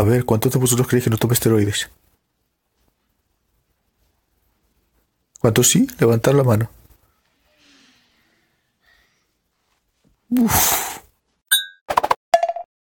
A ver, ¿cuántos de vosotros creéis que no tome esteroides? ¿Cuántos sí? Levantar la mano. Uf.